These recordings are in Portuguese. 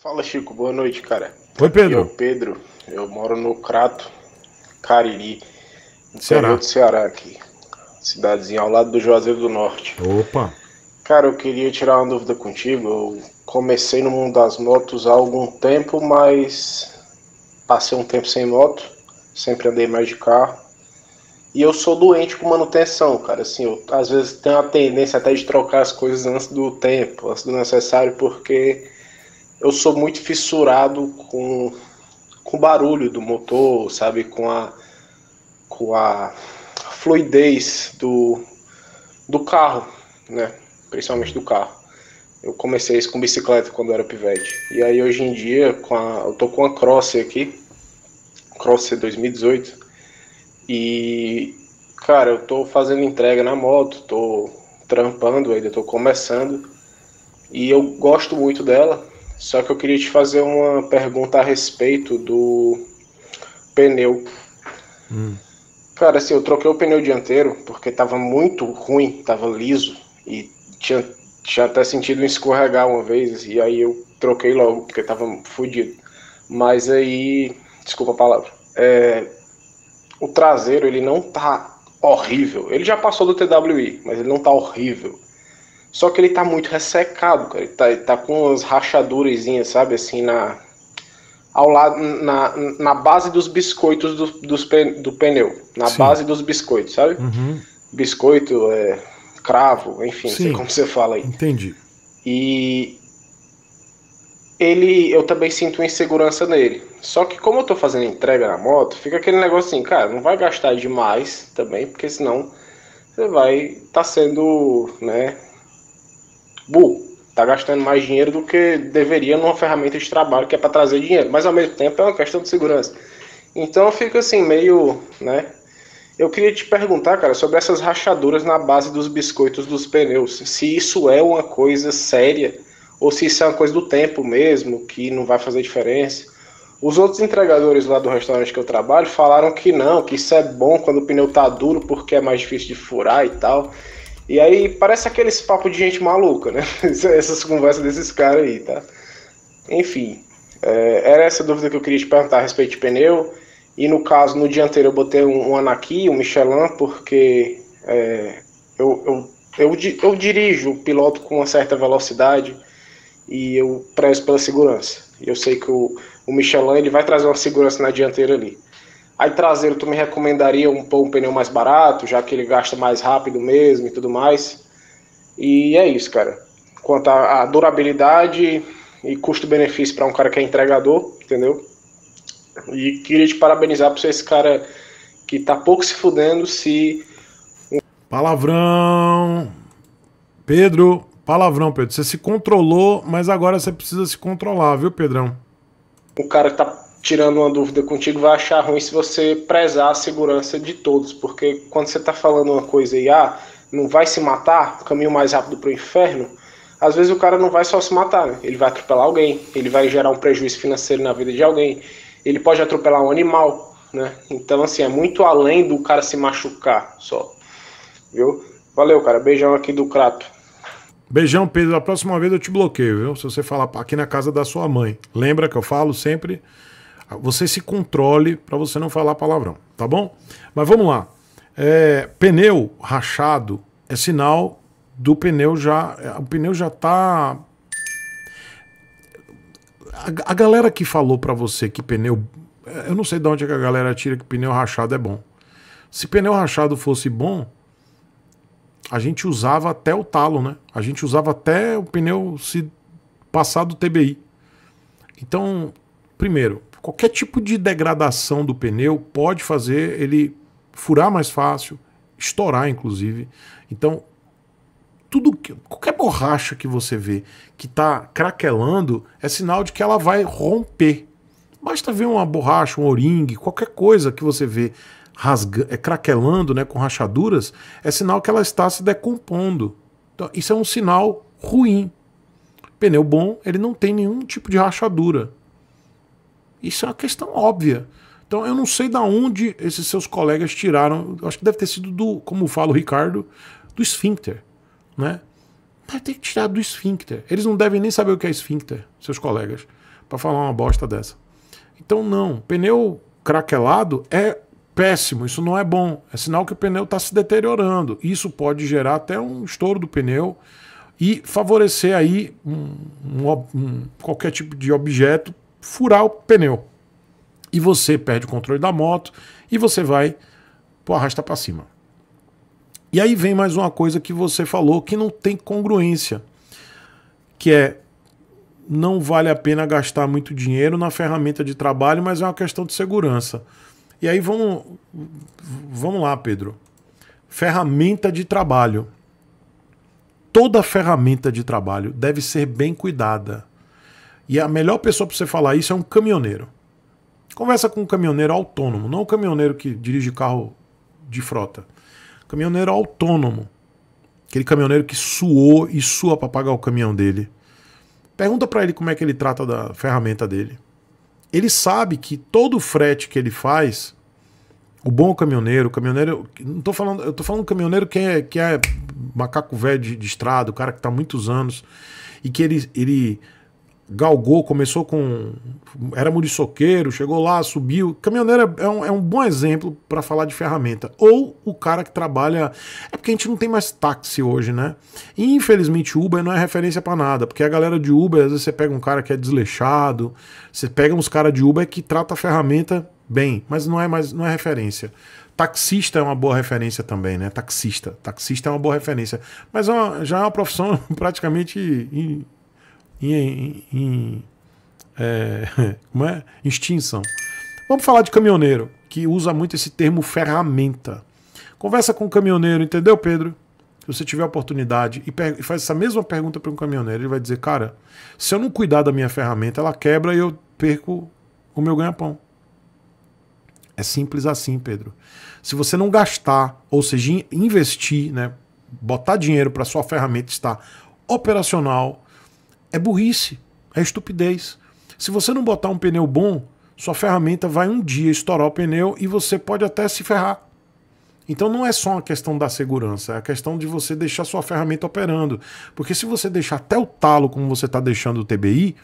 Fala, Chico. Boa noite, cara. Oi, Pedro. Eu, Pedro. Eu moro no Crato, Cariri, no Ceará. do Ceará aqui. Cidadezinha ao lado do Juazeiro do Norte. Opa. Cara, eu queria tirar uma dúvida contigo. Eu comecei no mundo das motos há algum tempo, mas passei um tempo sem moto, sempre andei mais de carro. E eu sou doente com manutenção, cara. Assim, eu às vezes tenho a tendência até de trocar as coisas antes do tempo, antes do necessário, porque eu sou muito fissurado com com o barulho do motor, sabe, com a com a fluidez do do carro, né? Principalmente do carro. Eu comecei isso com bicicleta quando era pivete. E aí hoje em dia, com a, eu tô com a Crosser aqui, Crosser 2018. E cara, eu tô fazendo entrega na moto, tô trampando ainda, tô começando. E eu gosto muito dela, só que eu queria te fazer uma pergunta a respeito do pneu. Hum. Cara, assim, eu troquei o pneu dianteiro porque tava muito ruim, tava liso e tinha, tinha até sentido escorregar uma vez e aí eu troquei logo porque tava fodido. Mas aí, desculpa a palavra, é, o traseiro ele não tá horrível. Ele já passou do TWI, mas ele não tá horrível. Só que ele tá muito ressecado, cara. Ele tá, ele tá com umas rachadurazinhas, sabe? Assim, na, ao lado, na, na base dos biscoitos do, dos, do pneu. Na Sim. base dos biscoitos, sabe? Uhum. Biscoito, é, cravo, enfim, Sim. sei como você fala aí. Entendi. E ele, eu também sinto insegurança nele. Só que como eu tô fazendo entrega na moto, fica aquele negócio assim, cara, não vai gastar demais também, porque senão você vai estar tá sendo, né, burro. Está gastando mais dinheiro do que deveria numa ferramenta de trabalho que é para trazer dinheiro, mas ao mesmo tempo é uma questão de segurança. Então fica assim, meio. né? Eu queria te perguntar, cara, sobre essas rachaduras na base dos biscoitos dos pneus. Se isso é uma coisa séria ou se isso é uma coisa do tempo mesmo, que não vai fazer diferença. Os outros entregadores lá do restaurante que eu trabalho falaram que não, que isso é bom quando o pneu tá duro porque é mais difícil de furar e tal. E aí parece aqueles papo de gente maluca, né? Essas conversas desses caras aí, tá? Enfim, é, era essa dúvida que eu queria te perguntar a respeito de pneu. E no caso, no dia anterior eu botei um, um Anaki, um Michelin, porque é, eu, eu, eu, eu dirijo o piloto com uma certa velocidade e eu prezo pela segurança. E eu sei que o, o Michelin ele vai trazer uma segurança na dianteira ali. Aí traseiro, tu me recomendaria um um pneu mais barato, já que ele gasta mais rápido mesmo e tudo mais. E é isso, cara. Quanto à durabilidade e custo-benefício para um cara que é entregador, entendeu? E queria te parabenizar por ser esse cara que tá pouco se fudendo se. Palavrão! Pedro, palavrão, Pedro. Você se controlou, mas agora você precisa se controlar, viu, Pedrão? O cara está tá tirando uma dúvida contigo, vai achar ruim se você prezar a segurança de todos, porque quando você está falando uma coisa e ah, não vai se matar, o caminho mais rápido para o inferno, às vezes o cara não vai só se matar, né? ele vai atropelar alguém, ele vai gerar um prejuízo financeiro na vida de alguém, ele pode atropelar um animal, né? Então, assim, é muito além do cara se machucar só, viu? Valeu, cara, beijão aqui do Crato. Beijão, Pedro. A próxima vez eu te bloqueio, viu? Se você falar aqui na casa da sua mãe. Lembra que eu falo sempre? Você se controle para você não falar palavrão, tá bom? Mas vamos lá. É, pneu rachado é sinal do pneu já. É, o pneu já tá. A, a galera que falou para você que pneu. Eu não sei de onde é que a galera tira que pneu rachado é bom. Se pneu rachado fosse bom, a gente usava até o talo, né? A gente usava até o pneu se passar do TBI. Então, primeiro, qualquer tipo de degradação do pneu pode fazer ele furar mais fácil, estourar inclusive. Então, tudo que, qualquer borracha que você vê que está craquelando é sinal de que ela vai romper. Basta ver uma borracha, um oringue, qualquer coisa que você vê rasga, é, craquelando, né, com rachaduras, é sinal que ela está se decompondo. Então, isso é um sinal ruim. Pneu bom, ele não tem nenhum tipo de rachadura. Isso é uma questão óbvia. Então eu não sei da onde esses seus colegas tiraram. Acho que deve ter sido do, como fala o Ricardo, do esfíncter, né? Deve ter tirado do esfíncter. Eles não devem nem saber o que é esfíncter, seus colegas, para falar uma bosta dessa. Então não, pneu craquelado é péssimo, isso não é bom. É sinal que o pneu está se deteriorando. Isso pode gerar até um estouro do pneu e favorecer aí um, um, um, qualquer tipo de objeto furar o pneu. E você perde o controle da moto e você vai pro arrasta para cima. E aí vem mais uma coisa que você falou que não tem congruência, que é não vale a pena gastar muito dinheiro na ferramenta de trabalho, mas é uma questão de segurança. E aí vamos, vamos lá, Pedro. Ferramenta de trabalho. Toda ferramenta de trabalho deve ser bem cuidada. E a melhor pessoa para você falar isso é um caminhoneiro. Conversa com um caminhoneiro autônomo, não o um caminhoneiro que dirige carro de frota. Caminhoneiro autônomo. Aquele caminhoneiro que suou e sua para pagar o caminhão dele. Pergunta para ele como é que ele trata da ferramenta dele. Ele sabe que todo o frete que ele faz, o bom caminhoneiro, o caminhoneiro, não tô falando, eu tô falando caminhoneiro que é, que é macaco velho de, de estrada, o cara que tá há muitos anos e que ele, ele galgou, começou com. Era muriçoqueiro, chegou lá, subiu. Caminhoneiro é, é um, é um bom exemplo para falar de ferramenta. Ou o cara que trabalha. É porque a gente não tem mais táxi hoje, né? E infelizmente Uber não é referência para nada, porque a galera de Uber, às vezes você pega um cara que é desleixado, você pega uns caras de Uber que trata a ferramenta bem, mas não é mais não é referência. Taxista é uma boa referência também, né? Taxista. Taxista é uma boa referência. Mas é uma, já é uma profissão praticamente em, em é, como é? extinção. Vamos falar de caminhoneiro, que usa muito esse termo ferramenta. Conversa com o caminhoneiro, entendeu, Pedro? Se você tiver oportunidade e, faz essa mesma pergunta para um caminhoneiro, ele vai dizer: Cara, se eu não cuidar da minha ferramenta, ela quebra e eu perco o meu ganha-pão. É simples assim, Pedro. Se você não gastar, ou seja, investir, né, botar dinheiro para sua ferramenta estar operacional, é burrice, é estupidez. Se você não botar um pneu bom, sua ferramenta vai um dia estourar o pneu e você pode até se ferrar. Então não é só uma questão da segurança, é a questão de você deixar sua ferramenta operando. Porque se você deixar até o talo como você está deixando o TBI,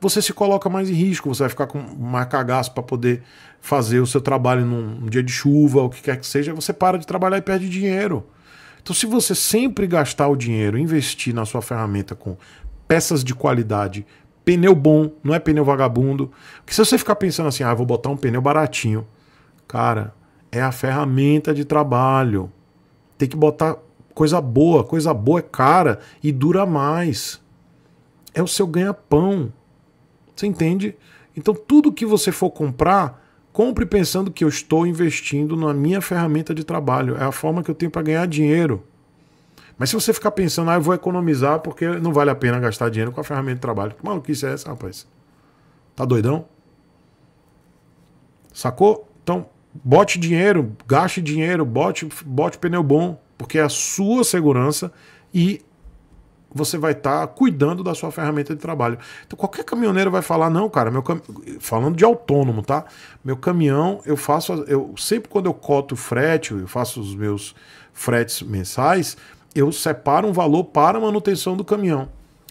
você se coloca mais em risco, você vai ficar com mais cagaço para poder fazer o seu trabalho num dia de chuva, o que quer que seja, você para de trabalhar e perde dinheiro. Então, se você sempre gastar o dinheiro, investir na sua ferramenta com peças de qualidade, pneu bom, não é pneu vagabundo. Porque se você ficar pensando assim, ah, vou botar um pneu baratinho, cara, é a ferramenta de trabalho. Tem que botar coisa boa, coisa boa é cara e dura mais. É o seu ganha-pão. Você entende? Então tudo que você for comprar, compre pensando que eu estou investindo na minha ferramenta de trabalho. É a forma que eu tenho para ganhar dinheiro. Mas se você ficar pensando, ah, eu vou economizar porque não vale a pena gastar dinheiro com a ferramenta de trabalho. Que maluquice é essa, rapaz? Tá doidão? Sacou? Então, bote dinheiro, gaste dinheiro, bote, bote pneu bom, porque é a sua segurança e você vai estar tá cuidando da sua ferramenta de trabalho. Então qualquer caminhoneiro vai falar não, cara, meu cam... falando de autônomo, tá? Meu caminhão, eu faço eu sempre quando eu coto frete, eu faço os meus fretes mensais, eu separo um valor para manutenção do caminhão.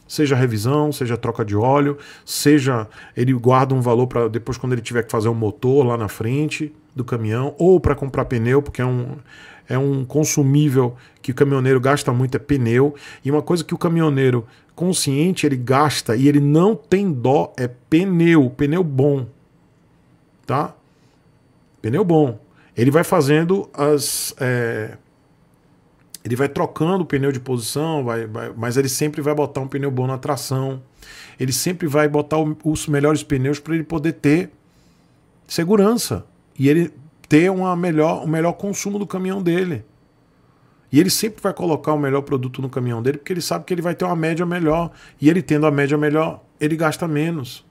Seja revisão, seja troca de óleo, seja ele guarda um valor para depois quando ele tiver que fazer o um motor lá na frente do caminhão, ou para comprar pneu, porque é um, é um consumível que o caminhoneiro gasta muito, é pneu. E uma coisa que o caminhoneiro consciente ele gasta e ele não tem dó é pneu, pneu bom. Tá? Pneu bom. Ele vai fazendo as. É ele vai trocando o pneu de posição, vai, vai, mas ele sempre vai botar um pneu bom na tração. Ele sempre vai botar o, os melhores pneus para ele poder ter segurança e ele ter uma melhor, o melhor consumo do caminhão dele. E ele sempre vai colocar o melhor produto no caminhão dele, porque ele sabe que ele vai ter uma média melhor. E ele tendo a média melhor, ele gasta menos.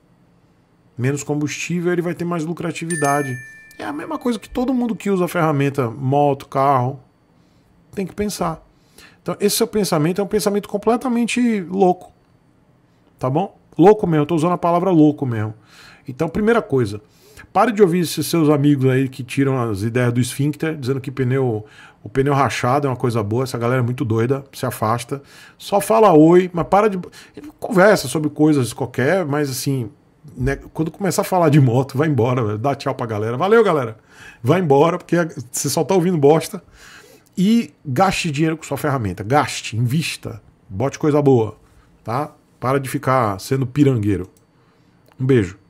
Menos combustível, ele vai ter mais lucratividade. É a mesma coisa que todo mundo que usa ferramenta, moto, carro tem que pensar. Então, esse seu pensamento é um pensamento completamente louco. Tá bom? Louco mesmo, estou usando a palavra louco mesmo. Então, primeira coisa, pare de ouvir esses seus amigos aí que tiram as ideias do esfíncter, dizendo que pneu, o pneu rachado é uma coisa boa, essa galera é muito doida, se afasta. Só fala oi, mas para de. Conversa sobre coisas qualquer, mas assim, né, quando começar a falar de moto, vai embora, dá tchau pra galera. Valeu, galera. Vai embora, porque você só tá ouvindo bosta e gaste dinheiro com sua ferramenta. Gaste, invista, bote coisa boa, tá? Para de ficar sendo pirangueiro. Um beijo.